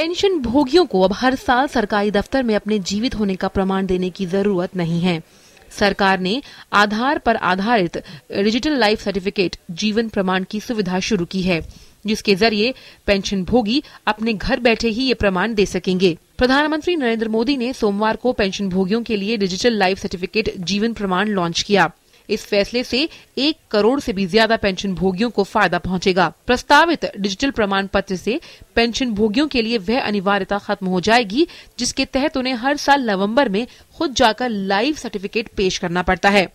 pension भोगियों को अब हर साल सरकारी दफ्तर में अपने जीवित होने का प्रमाण देने की जरूरत नहीं है सरकार ने आधार पर आधारित डिजिटल लाइफ सर्टिफिकेट जीवन प्रमाण की सुविधा शुरू की है जिसके जरिए पेंशन भोगी अपने घर बैठे ही ये प्रमाण दे सकेंगे प्रधानमंत्री नरेंद्र मोदी ने सोमवार को पेंशन भोगियों के लिए डिजिटल लाइफ सर्टिफिकेट जीवन प्रमाण लॉन्च किया इस फैसले से एक करोड़ से भी ज्यादा पेंशन भोगियों को फायदा पहुंचेगा प्रस्तावित डिजिटल प्रमाण पत्र से पेंशन भोगियों के लिए वह अनिवार्यता खत्म हो जाएगी जिसके तहत उन्हें हर साल नवम्बर में खुद जाकर लाइव सर्टिफिकेट पेश करना पड़ता है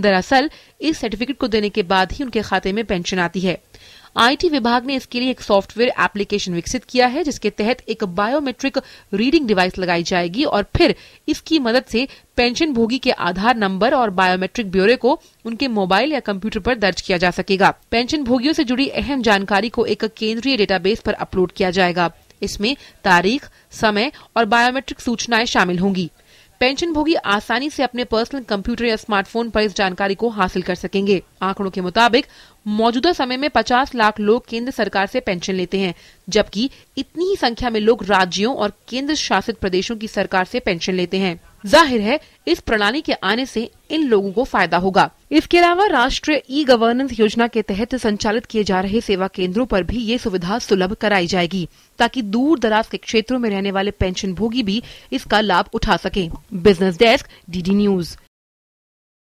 दरअसल इस सर्टिफिकेट को देने के बाद ही उनके खाते में पेंशन आती है आईटी विभाग ने इसके लिए एक सॉफ्टवेयर एप्लीकेशन विकसित किया है जिसके तहत एक बायोमेट्रिक रीडिंग डिवाइस लगाई जाएगी और फिर इसकी मदद से पेंशन भोगी के आधार नंबर और बायोमेट्रिक ब्यौरे को उनके मोबाइल या कंप्यूटर पर दर्ज किया जा सकेगा पेंशन भोगियों से जुड़ी अहम जानकारी को एक केंद्रीय डेटाबेस पर अपलोड किया जाएगा इसमें तारीख समय और बायोमेट्रिक सूचनाएं शामिल होंगी पेंशन भोगी आसानी से अपने पर्सनल कंप्यूटर या स्मार्टफोन पर इस जानकारी को हासिल कर सकेंगे आंकड़ों के मुताबिक मौजूदा समय में 50 लाख लोग केंद्र सरकार से पेंशन लेते हैं जबकि इतनी ही संख्या में लोग राज्यों और केंद्र शासित प्रदेशों की सरकार से पेंशन लेते हैं जाहिर है इस प्रणाली के आने से इन लोगों को फायदा होगा इसके अलावा राष्ट्रीय ई गवर्नेंस योजना के तहत संचालित किए जा रहे सेवा केंद्रों पर भी ये सुविधा सुलभ कराई जाएगी ताकि दूर दराज के क्षेत्रों में रहने वाले पेंशन भोगी भी इसका लाभ उठा सके बिजनेस डेस्क डीडी न्यूज